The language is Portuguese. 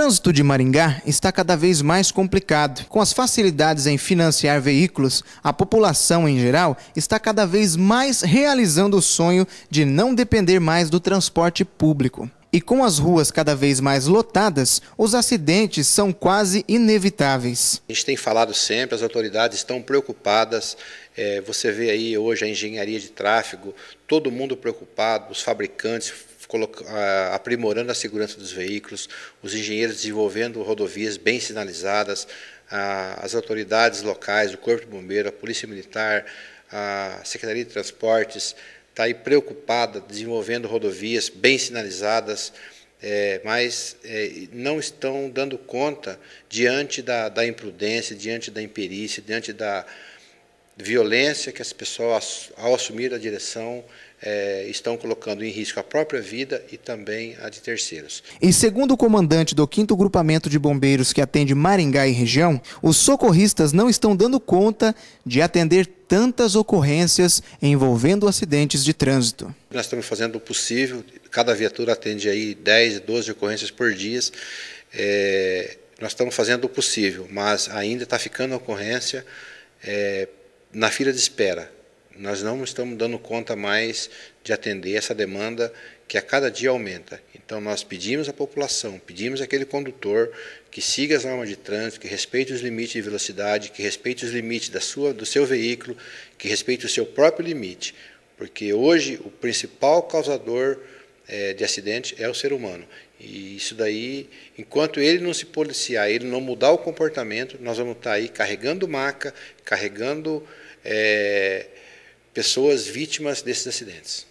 trânsito de Maringá está cada vez mais complicado. Com as facilidades em financiar veículos, a população em geral está cada vez mais realizando o sonho de não depender mais do transporte público. E com as ruas cada vez mais lotadas, os acidentes são quase inevitáveis. A gente tem falado sempre, as autoridades estão preocupadas. É, você vê aí hoje a engenharia de tráfego, todo mundo preocupado, os fabricantes aprimorando a segurança dos veículos, os engenheiros desenvolvendo rodovias bem sinalizadas, as autoridades locais, o Corpo de Bombeiro, a Polícia Militar, a Secretaria de Transportes, está aí preocupada, desenvolvendo rodovias bem sinalizadas, é, mas é, não estão dando conta diante da, da imprudência, diante da imperícia, diante da, violência que as pessoas, ao assumir a direção, é, estão colocando em risco a própria vida e também a de terceiros. E segundo o comandante do 5 Grupamento de Bombeiros que atende Maringá e região, os socorristas não estão dando conta de atender tantas ocorrências envolvendo acidentes de trânsito. Nós estamos fazendo o possível, cada viatura atende aí 10, 12 ocorrências por dia. É, nós estamos fazendo o possível, mas ainda está ficando ocorrência. É, na fila de espera. Nós não estamos dando conta mais de atender essa demanda que a cada dia aumenta. Então, nós pedimos à população, pedimos àquele condutor que siga as normas de trânsito, que respeite os limites de velocidade, que respeite os limites da sua, do seu veículo, que respeite o seu próprio limite. Porque hoje, o principal causador é, de acidente é o ser humano. E isso daí, enquanto ele não se policiar, ele não mudar o comportamento, nós vamos estar aí carregando maca, carregando é, pessoas vítimas desses acidentes.